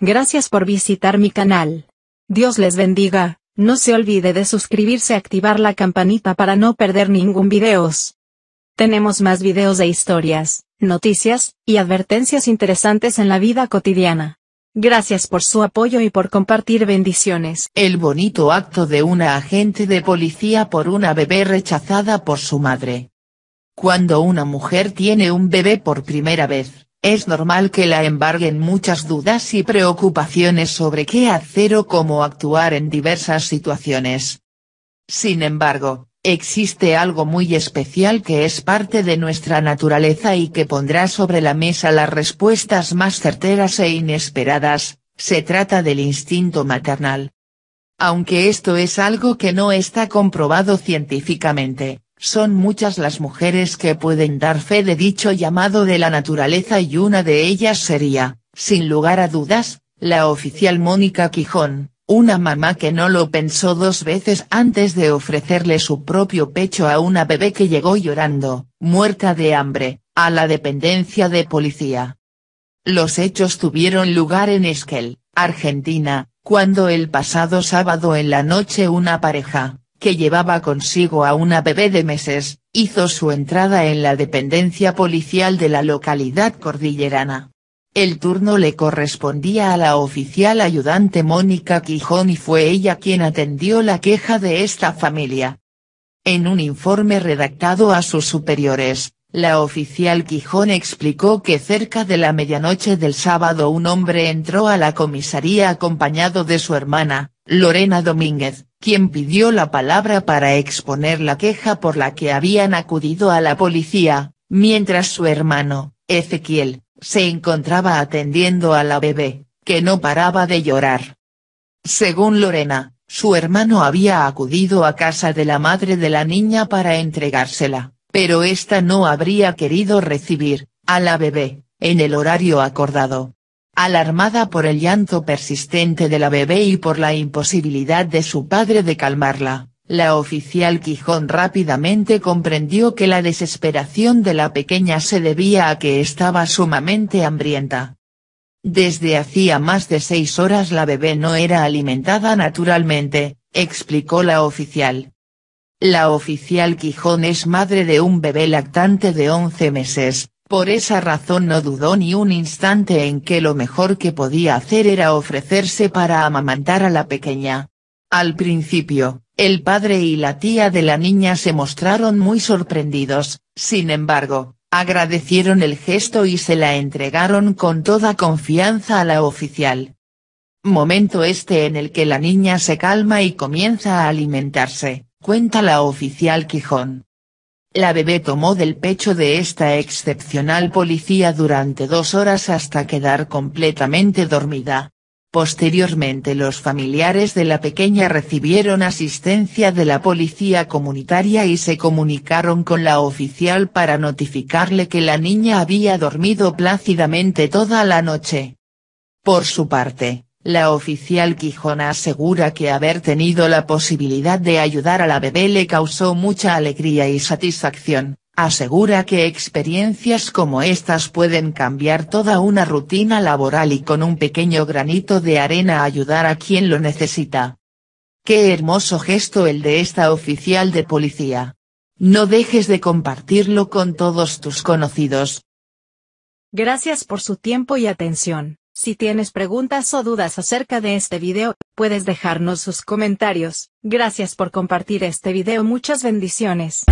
Gracias por visitar mi canal. Dios les bendiga, no se olvide de suscribirse y activar la campanita para no perder ningún videos. Tenemos más videos de historias, noticias, y advertencias interesantes en la vida cotidiana. Gracias por su apoyo y por compartir bendiciones. El bonito acto de una agente de policía por una bebé rechazada por su madre. Cuando una mujer tiene un bebé por primera vez, es normal que la embarguen muchas dudas y preocupaciones sobre qué hacer o cómo actuar en diversas situaciones. Sin embargo, existe algo muy especial que es parte de nuestra naturaleza y que pondrá sobre la mesa las respuestas más certeras e inesperadas, se trata del instinto maternal. Aunque esto es algo que no está comprobado científicamente, son muchas las mujeres que pueden dar fe de dicho llamado de la naturaleza y una de ellas sería, sin lugar a dudas, la oficial Mónica Quijón, una mamá que no lo pensó dos veces antes de ofrecerle su propio pecho a una bebé que llegó llorando, muerta de hambre, a la dependencia de policía. Los hechos tuvieron lugar en Esquel, Argentina, cuando el pasado sábado en la noche una pareja, que llevaba consigo a una bebé de meses, hizo su entrada en la dependencia policial de la localidad cordillerana. El turno le correspondía a la oficial ayudante Mónica Quijón y fue ella quien atendió la queja de esta familia. En un informe redactado a sus superiores, la oficial Quijón explicó que cerca de la medianoche del sábado un hombre entró a la comisaría acompañado de su hermana, Lorena Domínguez, quien pidió la palabra para exponer la queja por la que habían acudido a la policía, mientras su hermano, Ezequiel, se encontraba atendiendo a la bebé, que no paraba de llorar. Según Lorena, su hermano había acudido a casa de la madre de la niña para entregársela, pero ésta no habría querido recibir, a la bebé, en el horario acordado alarmada por el llanto persistente de la bebé y por la imposibilidad de su padre de calmarla, la oficial Quijón rápidamente comprendió que la desesperación de la pequeña se debía a que estaba sumamente hambrienta. Desde hacía más de seis horas la bebé no era alimentada naturalmente, explicó la oficial. La oficial Quijón es madre de un bebé lactante de 11 meses, por esa razón no dudó ni un instante en que lo mejor que podía hacer era ofrecerse para amamantar a la pequeña. Al principio, el padre y la tía de la niña se mostraron muy sorprendidos, sin embargo, agradecieron el gesto y se la entregaron con toda confianza a la oficial. Momento este en el que la niña se calma y comienza a alimentarse, cuenta la oficial Quijón. La bebé tomó del pecho de esta excepcional policía durante dos horas hasta quedar completamente dormida. Posteriormente los familiares de la pequeña recibieron asistencia de la policía comunitaria y se comunicaron con la oficial para notificarle que la niña había dormido plácidamente toda la noche. Por su parte, la oficial Quijona asegura que haber tenido la posibilidad de ayudar a la bebé le causó mucha alegría y satisfacción, asegura que experiencias como estas pueden cambiar toda una rutina laboral y con un pequeño granito de arena ayudar a quien lo necesita. Qué hermoso gesto el de esta oficial de policía. No dejes de compartirlo con todos tus conocidos. Gracias por su tiempo y atención. Si tienes preguntas o dudas acerca de este video, puedes dejarnos sus comentarios. Gracias por compartir este video. Muchas bendiciones.